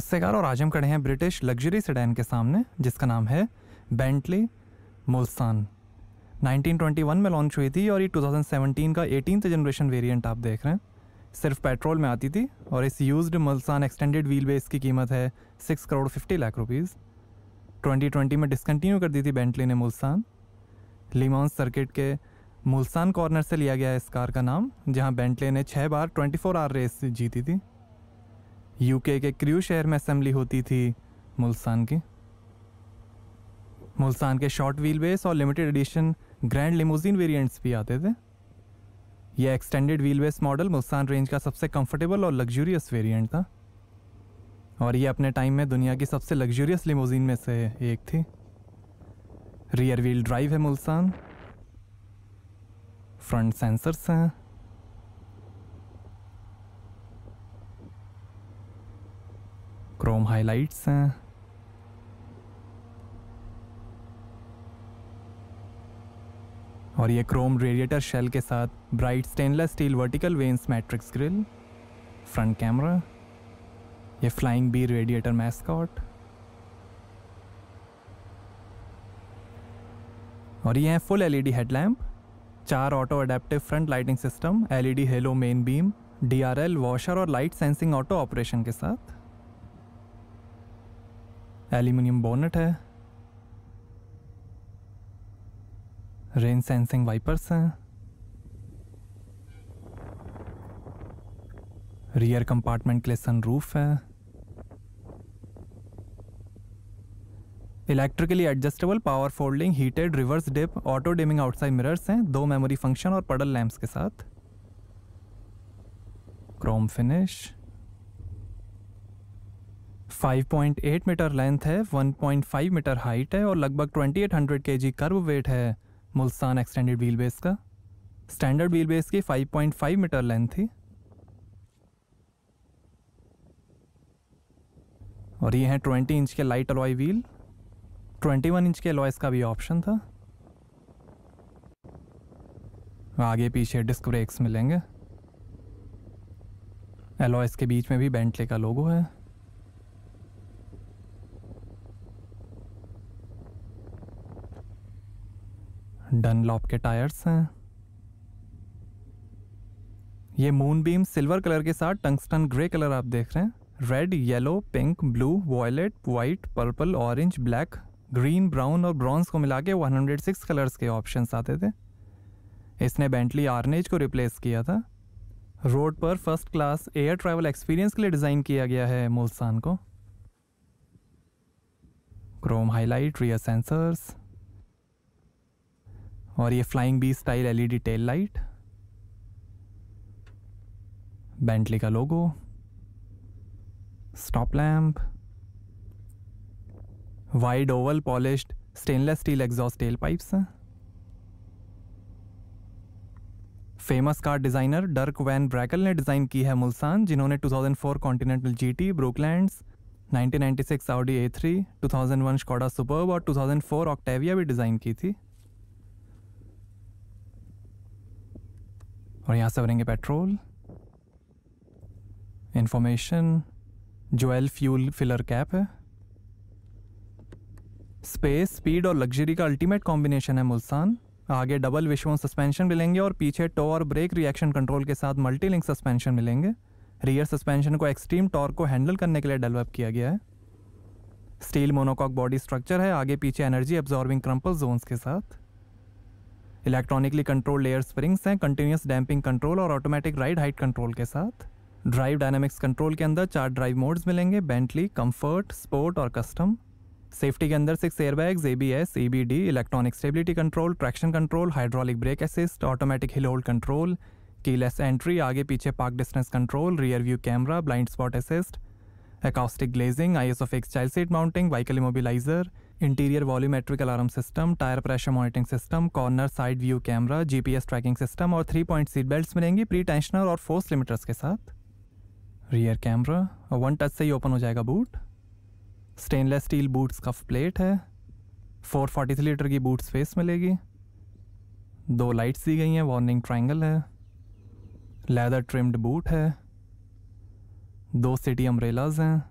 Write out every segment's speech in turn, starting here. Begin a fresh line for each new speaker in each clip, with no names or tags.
car और आज हम खड़े हैं ब्रिटिश लग्जरी सेडान के सामने जिसका नाम है बेंटली मुल्सान 1921 में लॉन्च हुई थी और ये 2017 का एटीन जनरेशन वेरिएंट आप देख रहे हैं सिर्फ पेट्रोल में आती थी और इस used Mulsanne extended wheel base की कीमत है six crore fifty lakh rupees 2020 में डिसकंटिन्यू कर दी थी बेंटली ने मुल्सान लिमॉन्स सर्किट के मुल्सान कॉर्नर से लिया गया इस कार का नाम जहां बेंटले ने छः बार 24 आवर रेस जीती थी यूके के क्र्यू शहर में असेंबली होती थी मुल्सान की मुल्सान के शॉर्ट व्हील बेस और limited edition grand limousine variants भी आते थे यह extended wheel base model Mulsanne range का सबसे कंफर्टेबल और लग्जूरियस वेरिएंट था और यह अपने टाइम में दुनिया की सबसे लग्जूरियस लिमोजिन में से एक थी रियर व्हील ड्राइव है मुल्सान फ्रंट सेंसर्स हैं क्रोम हाइलाइट्स हैं और ये क्रोम रेडिएटर शेल के साथ bright stainless steel vertical vanes matrix grille front camera ये फ्लाइंग बी रेडिएटर मैस्कॉट और ये है फुल एलईडी हेडलैम्प चार auto adaptive front lighting system LED halo main beam DRL washer और लाइट सेंसिंग ऑटो ऑपरेशन के साथ aluminium bonnet है rain sensing wipers हैं रियर कंपार्टमेंट के लिए सनरूफ है electrically adjustable power folding heated reverse dip auto dimming outside mirrors हैं दो मेमोरी फंक्शन और पडल लैंप्स के साथ क्रोम फिनिश 5.8 मीटर लेंथ है 1.5 मीटर हाइट है और लगभग 2800 केजी कर्व वेट है मुल्सान एक्सटेंडेड व्हील बेस का स्टैंडर्ड व्हील बेस की 5.5 मीटर लेंथ थी और ये हैं 20 इंच के लाइट अलॉय व्हील 21 इंच के अलॉयस का भी ऑप्शन था आगे पीछे डिस्क ब्रेक्स मिलेंगे एलॉयस के बीच में भी बेंटले का लोगो है डनलॉप के टायर्स हैं ये मून बीम सिल्वर कलर के साथ टंगस्टन ग्रे कलर आप देख रहे हैं red yellow pink blue violet white purple orange black green brown और ब्रॉन्ज को मिला के सिक्स कलर्स के ऑप्शंस आते थे इसने बेंटली आर्नेज को रिप्लेस किया था रोड पर first class air travel experience के लिए डिज़ाइन किया गया है मुल्सान को क्रोम हाईलाइट रियर सेंसर्स और ये flying B style LED tail light Bentley का logo stop lamp wide oval polished stainless steel exhaust tail pipes famous car designer Dirk van Braeckel ने डिज़ाइन की है मुल्सान जिन्होंने 2004 Continental GT Brooklands 1996 Audi A three two thousand one Skoda Superb और 2004 Octavia भी design की थी और यहाँ से भरेंगे पेट्रोल इन्फॉर्मेशन जोएल फ्यूल फिलर कैप है स्पेस स्पीड और लग्जरी का अल्टीमेट कॉम्बिनेशन है मुल्सान आगे डबल विश्वों सस्पेंशन मिलेंगे और पीछे टो और ब्रेक रिएक्शन कंट्रोल के साथ मल्टी लिंक सस्पेंशन मिलेंगे रियर सस्पेंशन को एक्सट्रीम टॉर को हैंडल करने के लिए डेवलप किया गया है स्टील मोनोकॉक बॉडी स्ट्रक्चर है आगे पीछे एनर्जी एब्जॉर्बिंग क्रम्पल जोन्स के साथ इलेक्ट्रॉनिकली कंट्रोल लेयर स्प्रिंग्स हैं कंटिन्यूस डैम्पिंग कंट्रोल और ऑटोमेटिक राइड हाइट कंट्रोल के साथ ड्राइव डायनामिक्स कंट्रोल के अंदर चार ड्राइव मोड्स मिलेंगे बेंटली कंफर्ट स्पोर्ट और कस्टम सेफ्टी के अंदर six airbags A B S E B D electronic stability control traction control hydraulic brake assist automatic hill hold control keyless entry आगे पीछे park distance control rear view camera blind spot assist acoustic glazing ISOFIX child seat mounting vehicle immobiliser interior volumetric alarm system tyre pressure monitoring system corner side view camera GPS tracking system और three point seat belt मिलेंगी pretensioner और force limiters के साथ rear camera और one touch से ही open हो जाएगा boot stainless steel boot scuff plate है फोर फोर्टी थ्री लीटर की बूट स्पेस मिलेगी दो लाइट्स दी गई हैं वार्निंग ट्राइंगल है लेदर ट्रिम्ड बूट है दो सिटी अम्ब्रेलाज हैं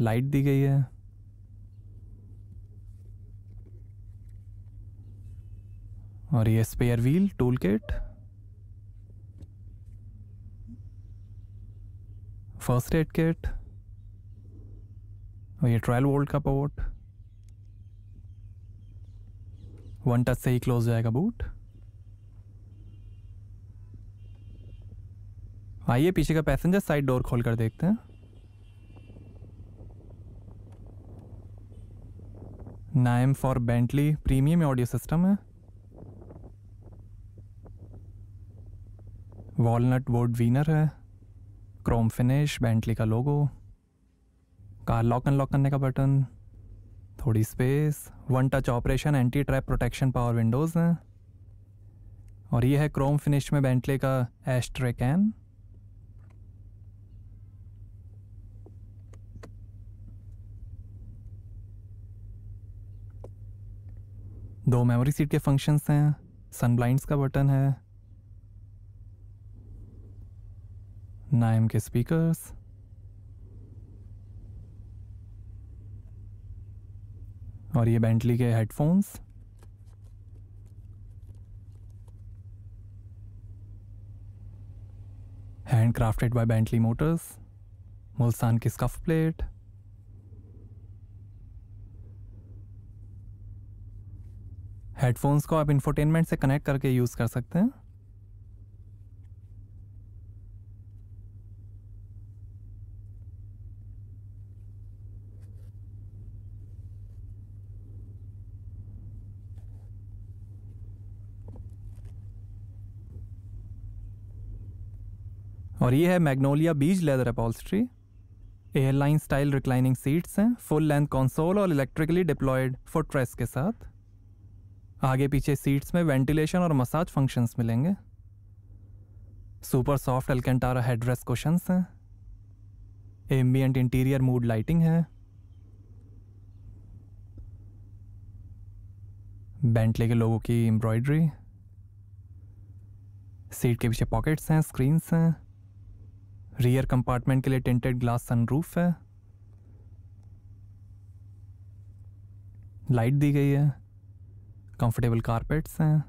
लाइट दी गई है और ये spare wheel tool kit first aid kit और ये ट्वेल्व वोल्ट का पोर्ट वन टच से ही क्लोज जाएगा बूट आइए पीछे का पैसेंजर साइड डोर खोल कर देखते हैं Naim for Bentley premium audio system है वॉलनट बोर्ड वीनर है क्रोम फिनिश बेंटली का लोगो कार लॉक अनलॉक करने का बटन थोड़ी space one touch operation anti trap protection power windows हैं और ये है क्रोम फिनिश में बेंटले का एस्ट्रे कैन दो मेमोरी सीट के फंक्शंस हैं सन ब्लाइंड्स का बटन है नाइम के स्पीकर्स और ये बेंटली के headphones hand crafted by Bentley Motors Mulsanne की स्कफ प्लेट हेडफोन्स को आप इंफोटेनमेंट से कनेक्ट करके यूज़ कर सकते हैं और ये है magnolia beige leather upholstery airline style reclining seats हैं फुल लेंथ कंसोल और इलेक्ट्रिकली डिप्लॉयड फुटरेस के साथ आगे पीछे सीट्स में वेंटिलेशन और मसाज फंक्शंस मिलेंगे super soft Alcantara headrest cushions हैं एम्बियंट इंटीरियर मूड लाइटिंग है बेंटले के लोगों की एम्ब्रॉयडरी सीट के पीछे पॉकेट्स हैं स्क्रीन्स हैं रियर कंपार्टमेंट के लिए टेंटेड ग्लास सनरूफ है लाइट दी गई है कंफर्टेबल कारपेट्स हैं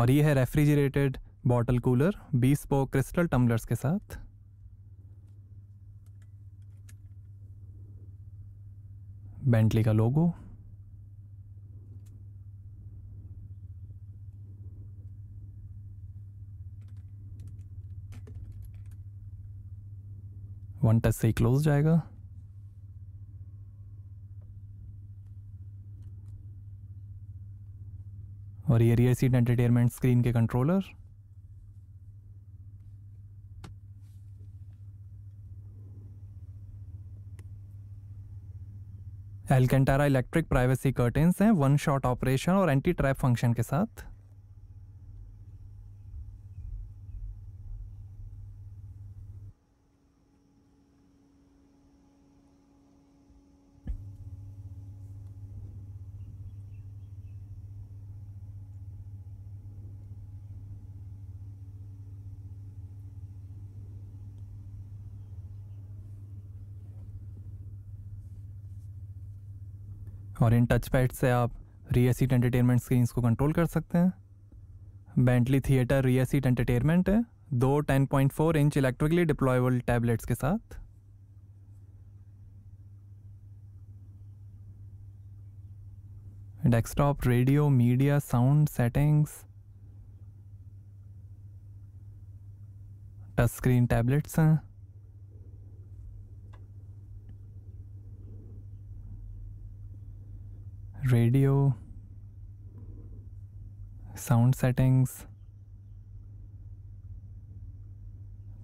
और ये है रेफ्रिजरेटेड बॉटल कूलर बीस पो क्रिस्टल टम्बलर्स के साथ बेंटली का लोगो वन टच से ही क्लोज जाएगा और ये रियर सीट एंटरटेनमेंट स्क्रीन के controller Alcantara electric privacy curtains हैं वन शॉट ऑपरेशन और एंटी ट्रैप फंक्शन के साथ और इन टच पैड से आप रियर सीट एंटरटेनमेंट स्क्रीन्स को कंट्रोल कर सकते हैं Bentley theatre rear seat entertainment है दो 10.4 इंच इलेक्ट्रिकली डिप्लॉयबल टैबलेट्स के साथ desktop radio media sound settings touch screen tablets हैं radio sound settings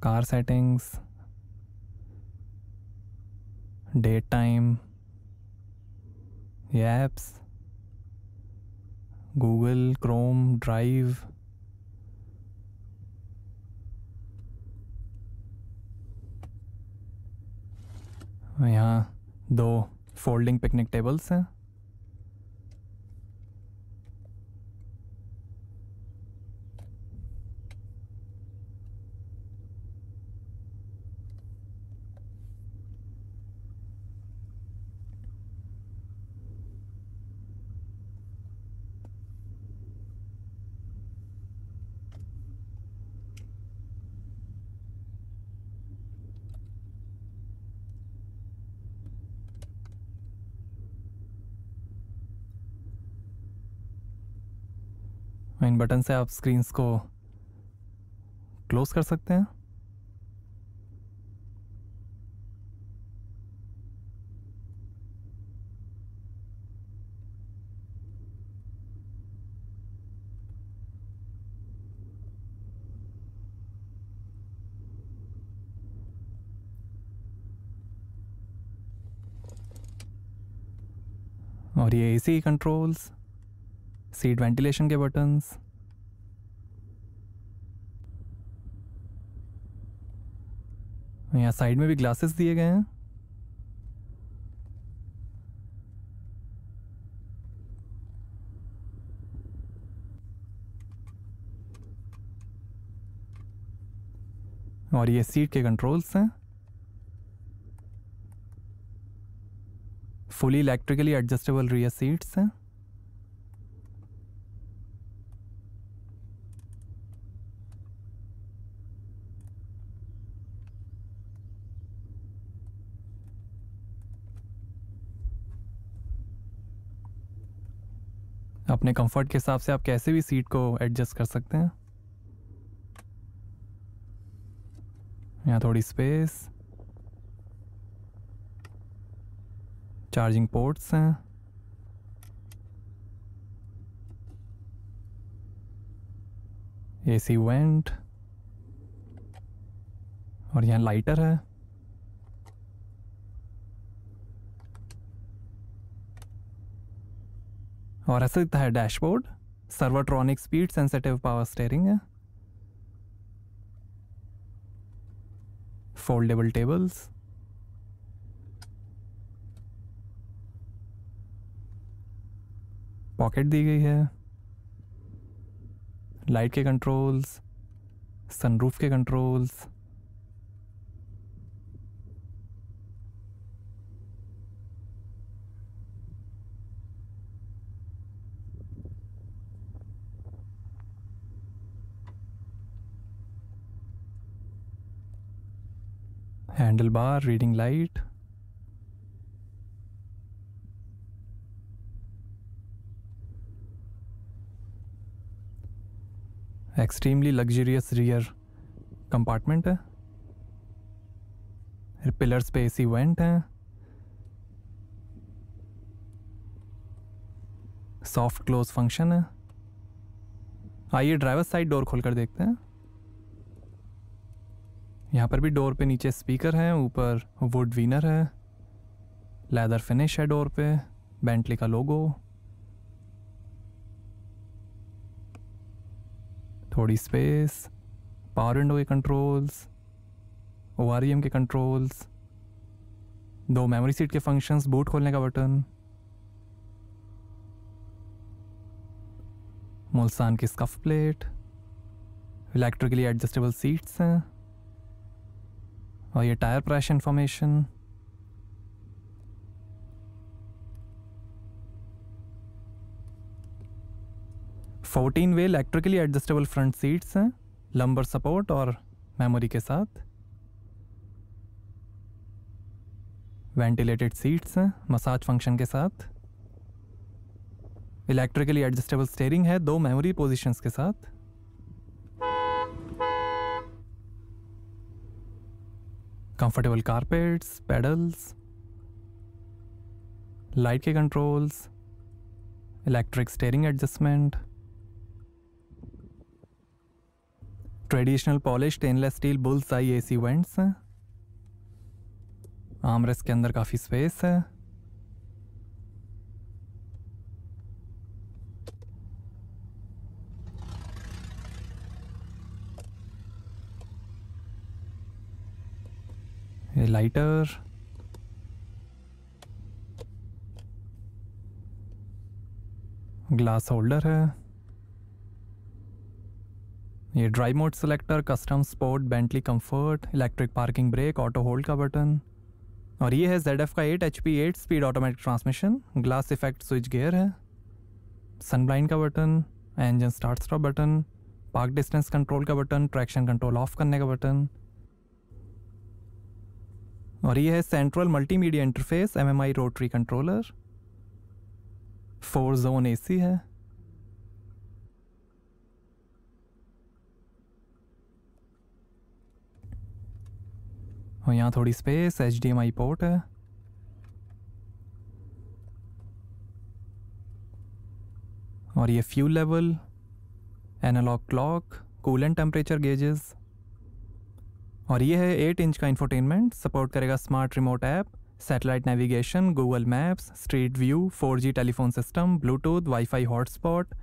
car settings date time apps Google Chrome drive यहाँ दो फोल्डिंग पिकनिक टेबल्स हैं इन button से आप स्क्रीन्स को क्लोज कर सकते हैं और ये एसी कंट्रोल्स सीट वेंटिलेशन के बटन्स यहाँ साइड में भी ग्लासेस दिए गए हैं और ये सीट के कंट्रोल्स हैं fully electrically adjustable rear seats हैं अपने कंफर्ट के हिसाब से आप कैसे भी सीट को एडजस्ट कर सकते हैं यहाँ थोड़ी स्पेस चार्जिंग पोर्ट्स हैं एसी वेंट और यहाँ लाइटर है और ऐसा दिखता है dashboard Servotronic speed sensitive power steering है फोल्डेबल टेबल्स पॉकेट दी गई है लाइट के कंट्रोल्स सनरूफ के controls handle bar reading light extremely luxurious rear compartment है पिलर्स पे एसी वेंट हैं सॉफ्ट क्लोज फंक्शन है आइए ड्राइवर साइड डोर खोलकर देखते हैं यहाँ पर भी डोर पे नीचे स्पीकर है ऊपर वुड वीनर है लेदर फिनिश है डोर पे बेंटली का लोगो थोड़ी स्पेस पावर विंडो के कंट्रोल्स ओ e के कंट्रोल्स दो मेमोरी सीट के फंक्शंस बूट खोलने का बटन मुल्सान की scuff plate electrically adjustable seats हैं और ये tyre crash information fourteen way electrically adjustable front seats हैं लंबर सपोर्ट और मेमोरी के साथ वेंटिलेटेड सीट्स हैं मसाज फंक्शन के साथ इलेक्ट्रिकली एडजस्टेबल स्टेयरिंग है दो मेमोरी पोजीशंस के साथ कंफर्टेबल कारपेट्स पेडल्स लाइट के controls electric steering adjustment traditional polish stainless steel bulls eye A C vents हैं आमरेस के अंदर काफ़ी स्पेस है ये लाइटर ग्लास होल्डर है ये drive mode selector custom sport Bentley comfort electric parking brake auto hold का बटन और ये है जेड एफ का eight H P eight speed automatic transmission glass effect switch gear है सनब्लाइंड का button engine start stop button park distance control का button traction control off करने का बटन और ये है central multimedia interface MMI rotary controller four zone AC है और यहाँ थोड़ी स्पेस एच पोर्ट है और ये fuel level analog clock coolant temperature gauges और ये है एट इंच का इंफोटेनमेंट सपोर्ट करेगा smart remote app satellite navigation Google Maps street view G telephone system Bluetooth wifi hotspot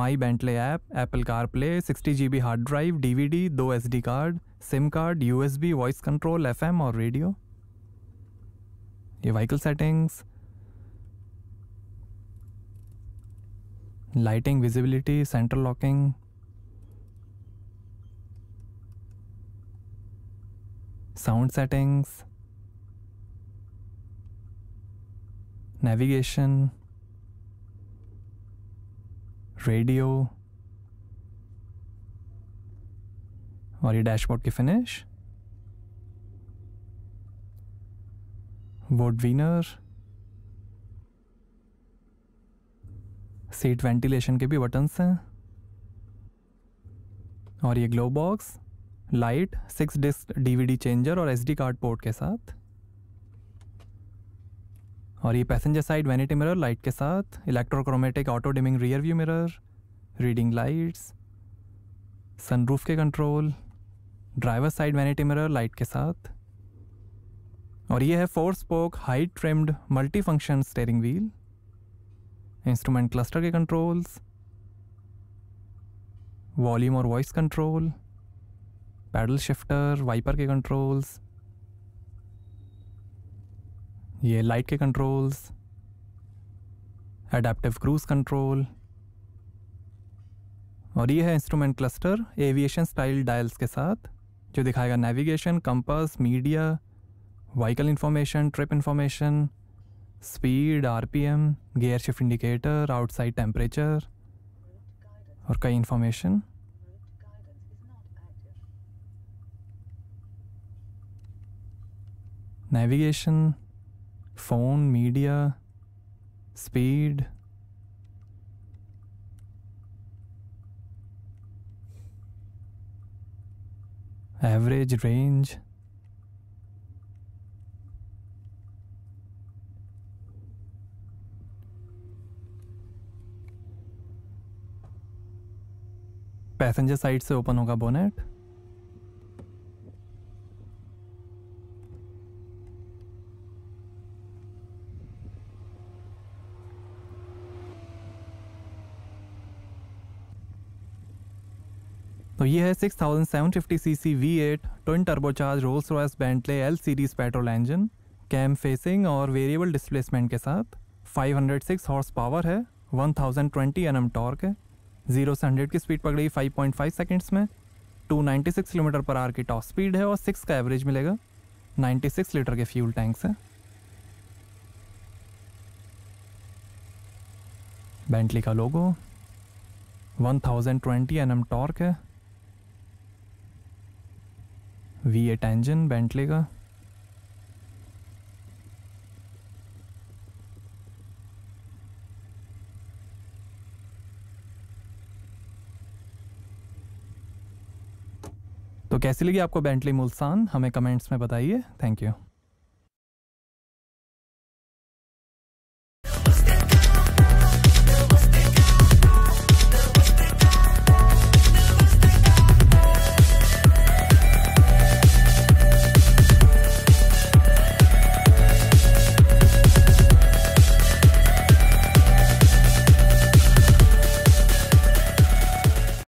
my Bentley app Apple car play sixty G B hard drive D V D दो S D card SIM card U S B voice control F M और radio ये vehicle settings lighting visibility central locking sound settings navigation radio और ये dashboard की finish board veneer seat ventilation के भी buttons हैं और ये glove box light six disc DVD changer और एसडी कार्ड पोर्ट के साथ और ये passenger side vanity mirror light के साथ electrochromatic auto dimming rear view mirror reading lights sunroof के control driver side vanity mirror light के साथ और ये है four spoke hide trimmed multi function steering wheel instrument cluster के कंट्रोल्स वॉल्यूम और voice control paddle shifter wiper के controls ये लाइट के कंट्रोल्स एडेप्टिव क्रूज कंट्रोल और ये है instrument cluster aviation style dials के साथ जो दिखाएगा navigation compass media vehicle information trip information speed RPM gear shift indicator outside temperature और कई information navigation phone media speed average range passenger side से ओपन होगा बोनेट तो ये है six thousand seven fifty C we eight twin turbocharge Rolls Royce Bentley L series petrol engine cam phasing और variable displacement के साथ five hundred six horse power है one thousand twenty N M torque है zero से hundred की speed पकड़ी five point five seconds में two ninety six kilometre पर आर की टॉप स्पीड है और सिक्स का एवरेज मिलेगा नाइन्टी सिक्स लीटर के फ्यूल टैंक से बेंटली का logo one thousand twenty N M torque है वी एट इंजन बेंटले का तो कैसी लगी आपको बेंटली मुल्सान हमें कमेंट्स में बताइए थैंक यू